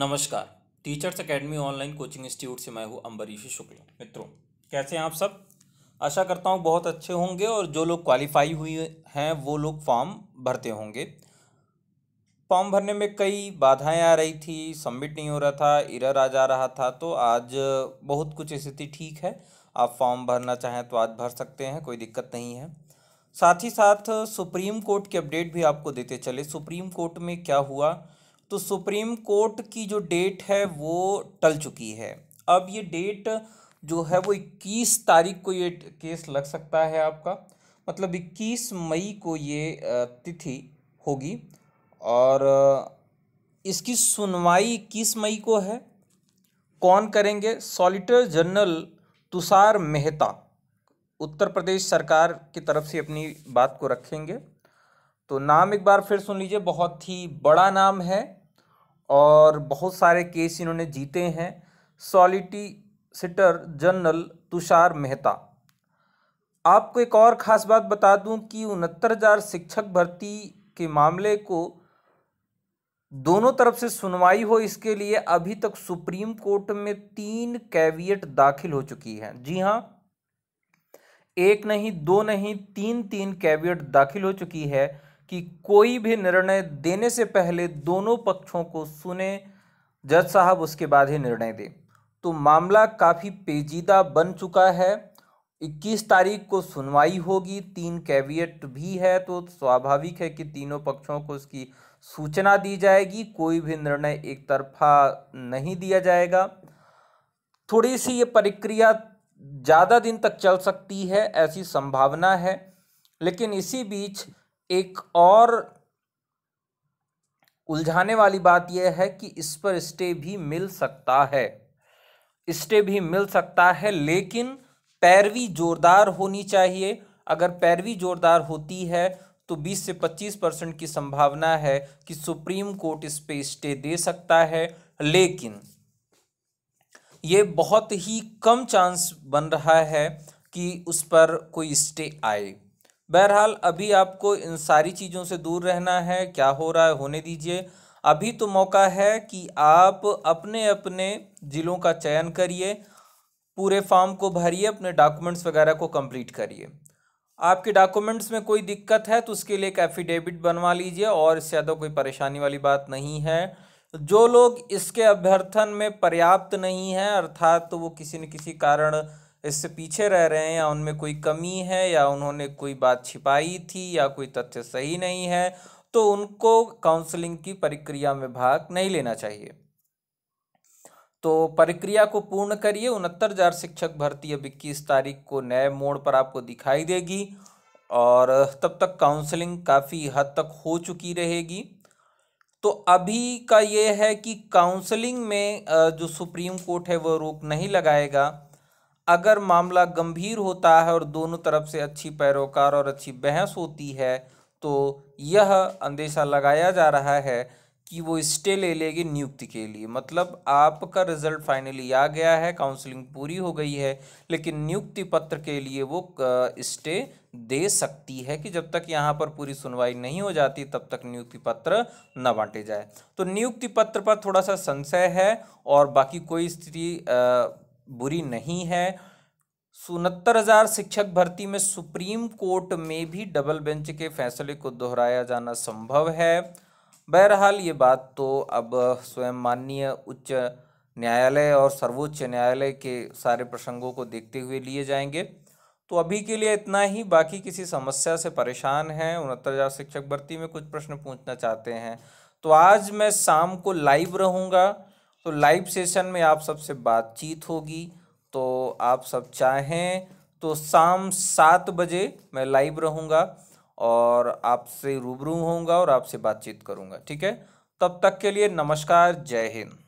नमस्कार teachers academy online coaching institute से मैं हूं अंबरीश शुक्ला मित्रों कैसे हैं आप सब आशा करता हूं बहुत अच्छे होंगे और जो लोग क्वालिफाई हुए हैं वो लोग फॉर्म भरते होंगे फॉर्म भरने में कई बाधाएं आ रही थी सबमिट नहीं हो रहा था इरर आ जा रहा था तो आज बहुत कुछ स्थिति ठीक है आप फॉर्म भरना चाहें तो आज भर सकते हैं कोई दिक्कत नहीं है साथ ही साथ सुप्रीम कोर्ट की अपडेट भी आपको देते चले सुप्रीम कोर्ट में क्या हुआ तो सुप्रीम कोर्ट की जो डेट है वो टल चुकी है अब ये डेट जो है वो इक्कीस तारीख को ये केस लग सकता है आपका मतलब इक्कीस मई को ये तिथि होगी और इसकी सुनवाई इक्कीस मई को है कौन करेंगे सॉलिटर जनरल तुषार मेहता उत्तर प्रदेश सरकार की तरफ से अपनी बात को रखेंगे तो नाम एक बार फिर सुन लीजिए बहुत ही बड़ा नाम है और बहुत सारे केस इन्होंने जीते हैं सॉलिटिसिटर जनरल तुषार मेहता आपको एक और ख़ास बात बता दूं कि उनहत्तर हज़ार शिक्षक भर्ती के मामले को दोनों तरफ से सुनवाई हो इसके लिए अभी तक सुप्रीम कोर्ट में तीन कैवियट दाखिल हो चुकी हैं जी हाँ एक नहीं दो नहीं तीन तीन कैवियट दाखिल हो चुकी है कि कोई भी निर्णय देने से पहले दोनों पक्षों को सुने जज साहब उसके बाद ही निर्णय दें तो मामला काफ़ी पेचीदा बन चुका है 21 तारीख को सुनवाई होगी तीन कैवियट भी है तो स्वाभाविक है कि तीनों पक्षों को उसकी सूचना दी जाएगी कोई भी निर्णय एक तरफा नहीं दिया जाएगा थोड़ी सी ये प्रक्रिया ज़्यादा दिन तक चल सकती है ऐसी संभावना है लेकिन इसी बीच एक और उलझाने वाली बात यह है कि इस पर स्टे भी मिल सकता है स्टे भी मिल सकता है लेकिन पैरवी जोरदार होनी चाहिए अगर पैरवी जोरदार होती है तो 20 से 25 परसेंट की संभावना है कि सुप्रीम कोर्ट इस पर स्टे दे सकता है लेकिन ये बहुत ही कम चांस बन रहा है कि उस पर कोई स्टे आए बहरहाल अभी आपको इन सारी चीज़ों से दूर रहना है क्या हो रहा है होने दीजिए अभी तो मौका है कि आप अपने अपने ज़िलों का चयन करिए पूरे फॉर्म को भरिए अपने डॉक्यूमेंट्स वगैरह को कंप्लीट करिए आपके डॉक्यूमेंट्स में कोई दिक्कत है तो उसके लिए एक एफिडेविट बनवा लीजिए और इससे ज़्यादा कोई परेशानी वाली बात नहीं है जो लोग इसके अभ्यर्थन में पर्याप्त नहीं है अर्थात तो वो किसी न किसी कारण इससे पीछे रह रहे हैं या उनमें कोई कमी है या उन्होंने कोई बात छिपाई थी या कोई तथ्य सही नहीं है तो उनको काउंसलिंग की प्रक्रिया में भाग नहीं लेना चाहिए तो प्रक्रिया को पूर्ण करिए उनहत्तर हजार शिक्षक भर्ती अब इक्कीस तारीख को नए मोड़ पर आपको दिखाई देगी और तब तक काउंसलिंग काफ़ी हद तक हो चुकी रहेगी तो अभी का ये है कि काउंसलिंग में जो सुप्रीम कोर्ट है वो रोक नहीं लगाएगा अगर मामला गंभीर होता है और दोनों तरफ से अच्छी पैरोकार और अच्छी बहस होती है तो यह अंदेशा लगाया जा रहा है कि वो स्टे ले लेगी नियुक्ति के लिए मतलब आपका रिजल्ट फाइनली आ गया है काउंसलिंग पूरी हो गई है लेकिन नियुक्ति पत्र के लिए वो स्टे दे सकती है कि जब तक यहाँ पर पूरी सुनवाई नहीं हो जाती तब तक नियुक्ति पत्र न बांटे जाए तो नियुक्ति पत्र पर थोड़ा सा संशय है और बाकी कोई स्थिति बुरी नहीं है उनहत्तर हज़ार शिक्षक भर्ती में सुप्रीम कोर्ट में भी डबल बेंच के फैसले को दोहराया जाना संभव है बहरहाल ये बात तो अब स्वयं माननीय उच्च न्यायालय और सर्वोच्च न्यायालय के सारे प्रसंगों को देखते हुए लिए जाएंगे तो अभी के लिए इतना ही बाकी किसी समस्या से परेशान हैं उनहत्तर हज़ार शिक्षक भर्ती में कुछ प्रश्न पूछना चाहते हैं तो आज मैं शाम को लाइव रहूँगा तो लाइव सेशन में आप सबसे बातचीत होगी तो आप सब चाहें तो शाम सात बजे मैं लाइव रहूँगा और आपसे रूबरू होऊंगा और आपसे बातचीत करूँगा ठीक है तब तक के लिए नमस्कार जय हिंद